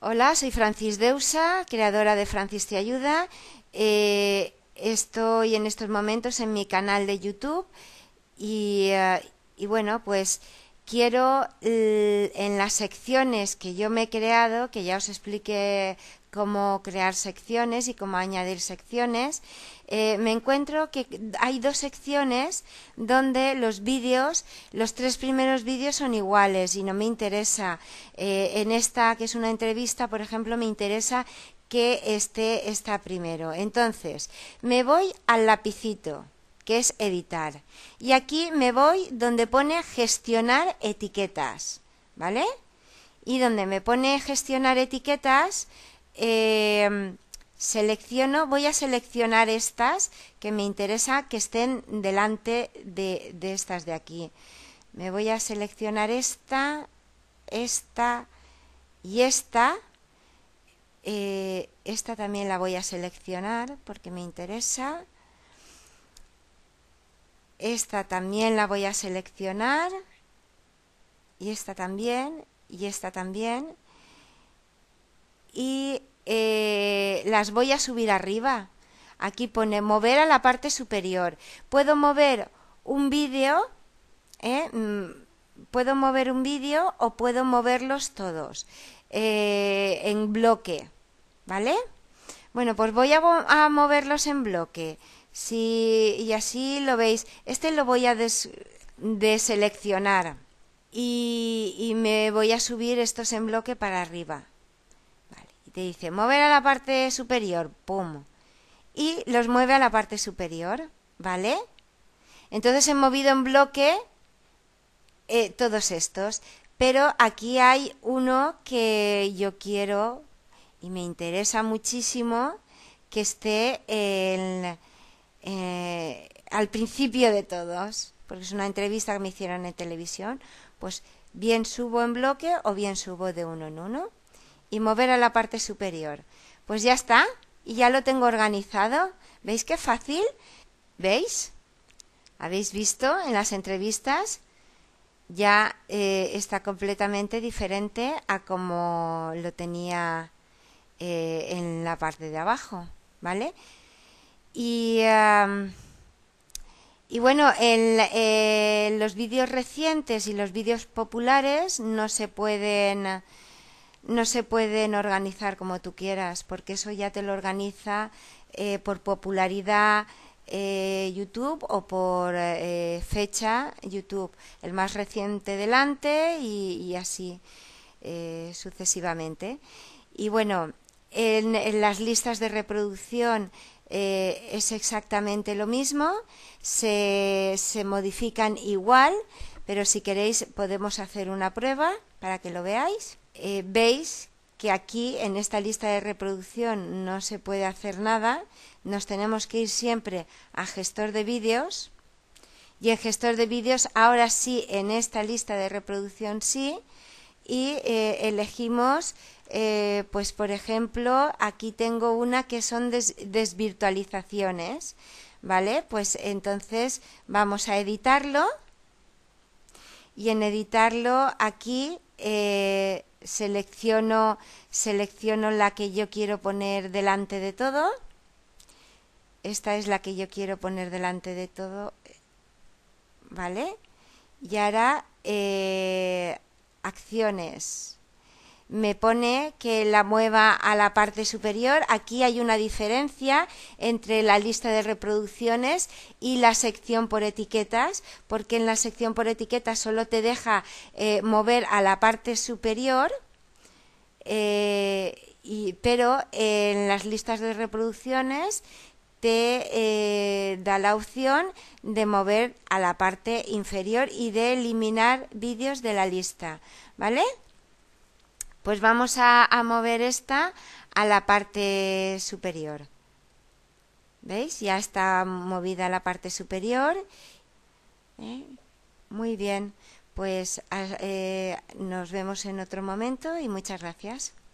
Hola, soy Francis Deusa, creadora de Francis Te Ayuda. Eh, estoy en estos momentos en mi canal de YouTube y eh, bueno, pues quiero eh, en las secciones que yo me he creado, que ya os expliqué cómo crear secciones y cómo añadir secciones, eh, me encuentro que hay dos secciones donde los vídeos, los tres primeros vídeos son iguales y no me interesa. Eh, en esta, que es una entrevista, por ejemplo, me interesa que esté esta primero. Entonces, me voy al lapicito que es editar. Y aquí me voy donde pone gestionar etiquetas, ¿vale? Y donde me pone gestionar etiquetas, eh, selecciono, voy a seleccionar estas que me interesa que estén delante de, estas de aquí. Me voy a seleccionar esta, esta y esta. Eh, esta también la voy a seleccionar porque me interesa. Esta también la voy a seleccionar. Y esta también. Y esta también. Y eh, las voy a subir arriba. Aquí pone mover a la parte superior. Puedo mover un vídeo. ¿eh? Mm, puedo mover un vídeo o puedo moverlos todos eh, en bloque. ¿Vale? Bueno, pues voy a moverlos en bloque. Si, y así lo veis, este lo voy a des, deseleccionar y, me voy a subir estos en bloque para arriba. Y te dice, mover a la parte superior, pum. Y los mueve a la parte superior, ¿vale? Entonces he movido en bloque eh, todos estos, pero aquí hay uno que yo quiero y me interesa muchísimo que esté en eh, al principio de todos, porque es una entrevista que me hicieron en televisión, pues bien subo en bloque o bien subo de uno en uno y mover a la parte superior. Pues ya está, y ya lo tengo organizado. ¿Veis qué fácil? ¿Veis? ¿Habéis visto en las entrevistas? Ya eh, está completamente diferente a como lo tenía eh, en la parte de abajo, ¿vale? Y, y bueno, eh, los vídeos recientes y los vídeos populares no se pueden no se pueden organizar como tú quieras, porque eso ya te lo organiza eh, por popularidad eh, YouTube o por fecha YouTube, el más reciente delante y, y así sucesivamente. Y bueno, en, las listas de reproducción eh, es exactamente lo mismo, se, se modifican igual, pero si queréis podemos hacer una prueba para que lo veáis. Eh, veis que aquí en esta lista de reproducción no se puede hacer nada, nos tenemos que ir siempre a gestor de vídeos y en gestor de vídeos ahora sí en esta lista de reproducción sí y eh, elegimos, eh, pues por ejemplo, aquí tengo una que son desvirtualizaciones, ¿vale? Pues entonces vamos a editarlo y en editarlo aquí eh, selecciono, selecciono la que yo quiero poner delante de todo. Esta es la que yo quiero poner delante de todo, ¿vale? Y ahora acciones. Me pone que la mueva a la parte superior. Aquí hay una diferencia entre la lista de reproducciones y la sección por etiquetas, porque en la sección por etiquetas solo te deja eh, mover a la parte superior. Eh, pero en las listas de reproducciones te eh, da la opción de mover a la parte inferior y de eliminar vídeos de la lista, ¿vale? Pues vamos a, mover esta a la parte superior. ¿Veis? Ya está movida la parte superior. ¿Eh? Muy bien, pues eh, nos vemos en otro momento y muchas gracias.